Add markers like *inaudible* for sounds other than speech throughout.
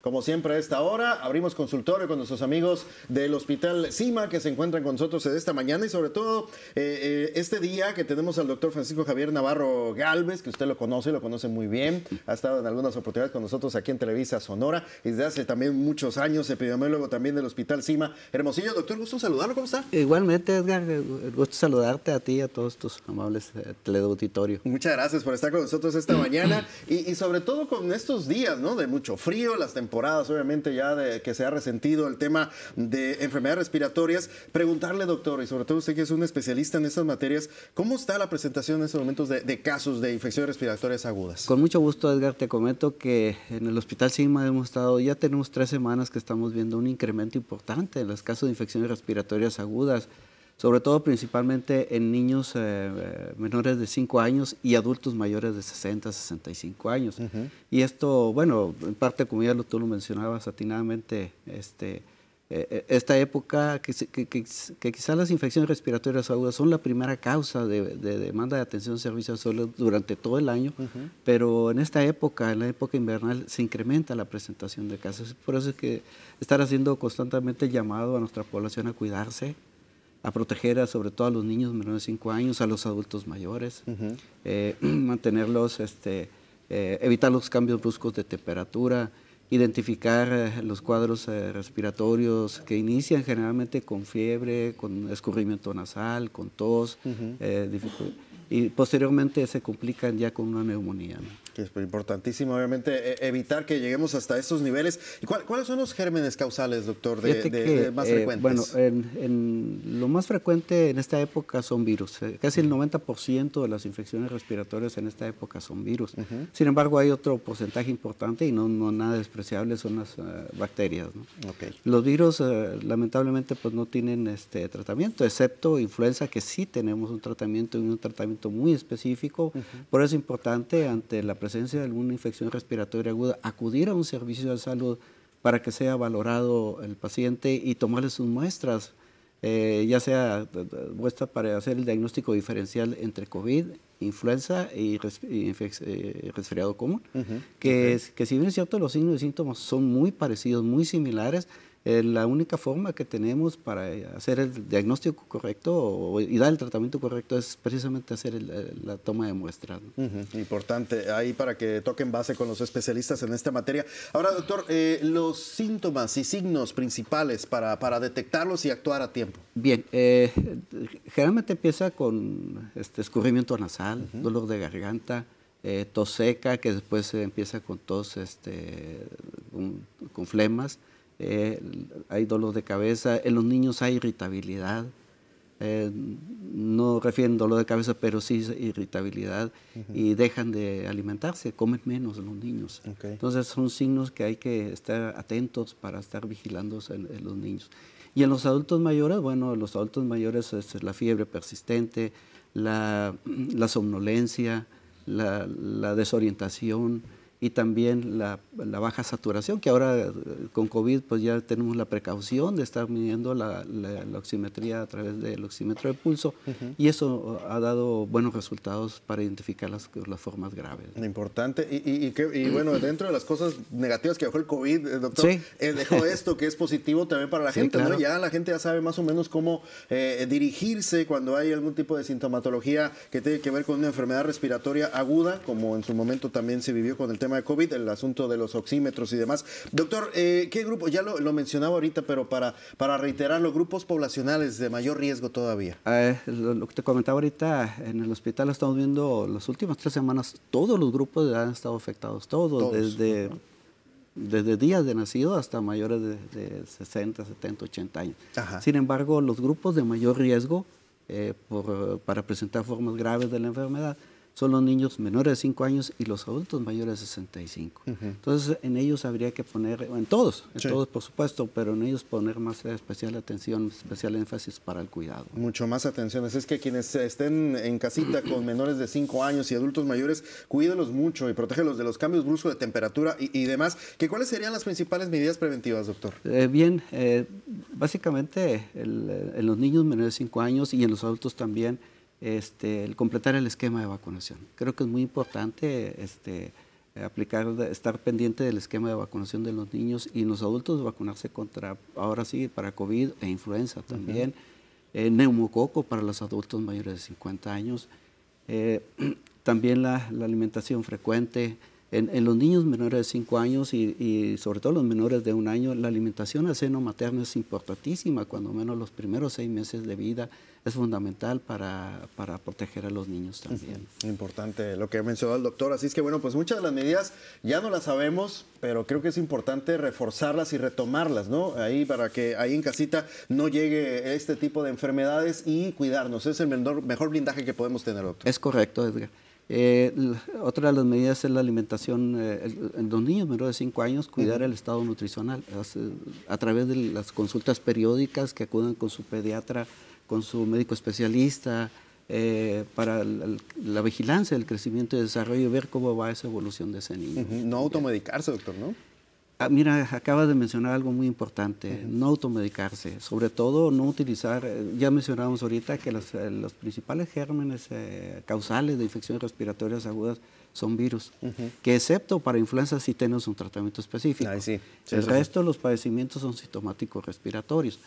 Como siempre a esta hora, abrimos consultorio con nuestros amigos del Hospital CIMA que se encuentran con nosotros esta mañana y sobre todo eh, eh, este día que tenemos al doctor Francisco Javier Navarro Galvez, que usted lo conoce, lo conoce muy bien, ha estado en algunas oportunidades con nosotros aquí en Televisa Sonora y desde hace también muchos años, epidemiólogo también del Hospital CIMA. Hermosillo, doctor, gusto saludarlo, ¿cómo está? Igualmente, Edgar, gusto saludarte a ti y a todos tus amables eh, teleauditorio. Muchas gracias por estar con nosotros esta mañana y, sobre todo con estos días, ¿no? De mucho frío, las temperaturas obviamente, ya de que se ha resentido el tema de enfermedades respiratorias. Preguntarle, doctor, y sobre todo usted que es un especialista en estas materias, ¿cómo está la presentación en estos momentos de, casos de infecciones respiratorias agudas? Con mucho gusto, Edgar, te comento que en el Hospital Sigma ha demostrado ya tenemos tres semanas que estamos viendo un incremento importante en los casos de infecciones respiratorias agudas sobre todo principalmente en niños eh, eh, menores de 5 años y adultos mayores de 60, 65 años. Y esto, bueno, en parte como ya lo, tú lo mencionabas atinadamente, este, eh, esta época que, que, quizás las infecciones respiratorias agudas son la primera causa de, demanda de atención de servicios durante todo el año, pero en esta época, en la época invernal, se incrementa la presentación de casos. Por eso es que estar haciendo constantemente llamado a nuestra población a cuidarse, a proteger a, sobre todo a los niños menores de 5 años, a los adultos mayores, eh, *clears throat* mantenerlos, este, eh, evitar los cambios bruscos de temperatura, identificar eh, los cuadros respiratorios que inician generalmente con fiebre, con escurrimiento nasal, con tos, dificultades y posteriormente se complican ya con una neumonía. es importantísimo, obviamente, e, evitar que lleguemos hasta esos niveles. ¿Y cuáles son los gérmenes causales, doctor, de, más eh, frecuentes? Bueno, en, lo más frecuente en esta época son virus. Eh, casi el 90% de las infecciones respiratorias en esta época son virus. Sin embargo, hay otro porcentaje importante y no, nada despreciable son las eh, bacterias. Los virus, lamentablemente, pues no tienen este tratamiento, excepto influenza, que sí tenemos un tratamiento y un tratamiento muy específico. Por eso es importante, ante la presencia de alguna infección respiratoria aguda, acudir a un servicio de salud para que sea valorado el paciente y tomarle sus muestras, eh, ya sea eh, muestras para hacer el diagnóstico diferencial entre COVID, influenza y, eh, resfriado común, que, es, que si bien es cierto, los signos y síntomas son muy parecidos, muy similares, la única forma que tenemos para hacer el diagnóstico correcto y dar el tratamiento correcto es precisamente hacer la toma de muestra Importante, ahí para que toquen base con los especialistas en esta materia. Ahora, doctor, eh, los síntomas y signos principales para, para detectarlos y actuar a tiempo. Bien, eh, generalmente empieza con este escurrimiento nasal, dolor de garganta, eh, tos seca, que después se empieza con tos este, con flemas, eh, hay dolor de cabeza, en los niños hay irritabilidad. Eh, no refieren dolor de cabeza, pero sí irritabilidad y dejan de alimentarse, comen menos los niños. Entonces son signos que hay que estar atentos para estar vigilando en, los niños. Y en los adultos mayores, bueno, en los adultos mayores es la fiebre persistente, la, somnolencia, la, la desorientación, y también la, baja saturación, que ahora eh, con COVID pues ya tenemos la precaución de estar midiendo la, oximetría a través del oxímetro de pulso y eso ha dado buenos resultados para identificar las, formas graves. Importante. Y, bueno, dentro de las cosas negativas que dejó el COVID, eh, doctor, eh, dejó esto que es positivo también para la *laughs* gente. Ya la gente ya sabe más o menos cómo dirigirse cuando hay algún tipo de sintomatología que tiene que ver con una enfermedad respiratoria aguda, como en su momento también se vivió con el tema tema de COVID, el asunto de los oxímetros y demás. Doctor, eh, ¿qué grupo? Ya lo, mencionaba ahorita, pero para, para reiterar, los grupos poblacionales de mayor riesgo todavía. Eh, lo, que te comentaba ahorita, en el hospital estamos viendo las últimas tres semanas, todos los grupos han estado afectados, todos, desde... desde días de nacido hasta mayores de, 60, 70, 80 años. Sin embargo, los grupos de mayor riesgo eh, para presentar formas graves de la enfermedad son los niños menores de 5 años y los adultos mayores de 65. Entonces, en ellos habría que poner, en todos, en todos por supuesto, pero en ellos poner más especial atención, especial énfasis para el cuidado. Mucho más atención. es que quienes estén en casita con menores de 5 años y adultos mayores, cuídelos mucho y protégelos de los cambios bruscos de temperatura y, demás. ¿Qué, ¿Cuáles serían las principales medidas preventivas, doctor? Eh, bien, eh, básicamente eh, en los niños menores de 5 años y en los adultos también, este, el completar el esquema de vacunación. Creo que es muy importante este, aplicar, estar pendiente del esquema de vacunación de los niños y los adultos vacunarse contra, ahora sí, para COVID e influenza también, eh, neumococo para los adultos mayores de 50 años, eh, *clears throat* también la, la alimentación frecuente, en, los niños menores de 5 años y, sobre todo los menores de un año, la alimentación al seno materno es importantísima, cuando menos los primeros seis meses de vida es fundamental para, para proteger a los niños también. Importante lo que mencionó el doctor, así es que bueno, pues muchas de las medidas ya no las sabemos, pero creo que es importante reforzarlas y retomarlas, ¿no? Ahí para que ahí en casita no llegue este tipo de enfermedades y cuidarnos, es el mejor blindaje que podemos tener, doctor. Es correcto, Edgar. Eh, otra de las medidas es la alimentación en eh, los niños menores de 5 años, cuidar el estado nutricional eh, a través de las consultas periódicas que acudan con su pediatra, con su médico especialista, eh, para la, vigilancia del crecimiento y desarrollo, ver cómo va esa evolución de ese niño. No automedicarse, doctor, ¿no? Ah, mira, acabas de mencionar algo muy importante, no automedicarse, sobre todo no utilizar, eh, ya mencionamos ahorita que eh, los, principales gérmenes eh, causales de infecciones respiratorias agudas son virus, que excepto para influenza sí tenemos un tratamiento específico. El resto de los padecimientos son sintomáticos respiratorios.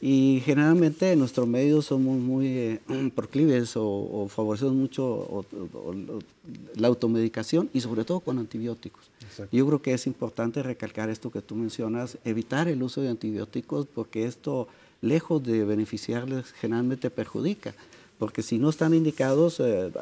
Y generalmente en medios medio somos muy eh, *clears throat* proclives o, favorecemos mucho la automedicación y sobre todo con antibióticos. Yo creo que es importante recalcar esto que tú mencionas, evitar el uso de antibióticos porque esto, lejos de beneficiarles, generalmente perjudica. Porque si no están indicados, eh,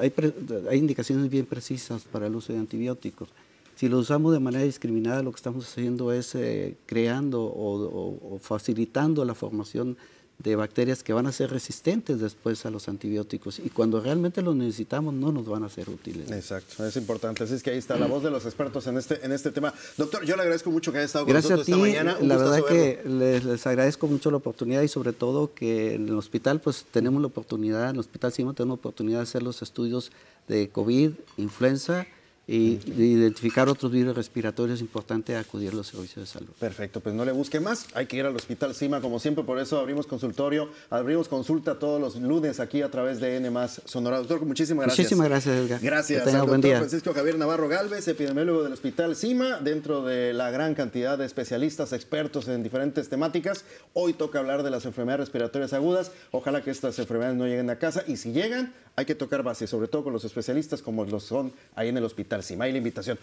hay indicaciones bien precisas para el uso de antibióticos. Si lo usamos de manera discriminada, lo que estamos haciendo es eh, creando o, facilitando la formación de bacterias que van a ser resistentes después a los antibióticos y cuando realmente los necesitamos no nos van a ser útiles. Exacto, es importante. Así es que ahí está la voz de los expertos en este, en este tema. Doctor, yo le agradezco mucho que haya estado con nosotros esta mañana. la verdad que les, les, agradezco mucho la oportunidad y sobre todo que en el hospital pues tenemos la oportunidad, en el hospital Simón tenemos la oportunidad de hacer los estudios de COVID, influenza, y identificar otros virus respiratorios, es importante acudir a los servicios de salud. Perfecto, pues no le busque más, hay que ir al Hospital CIMA como siempre, por eso abrimos consultorio, abrimos consulta todos los lunes aquí a través de N más Sonora. Doctor, muchísimas gracias. Muchísimas gracias, Edgar. Gracias, buen día. Francisco Javier Navarro Galvez, epidemiólogo del Hospital CIMA, dentro de la gran cantidad de especialistas, expertos en diferentes temáticas. Hoy toca hablar de las enfermedades respiratorias agudas. Ojalá que estas enfermedades no lleguen a casa y si llegan, hay que tocar base, sobre todo con los especialistas como los son ahí en el hospital si mail la invitación.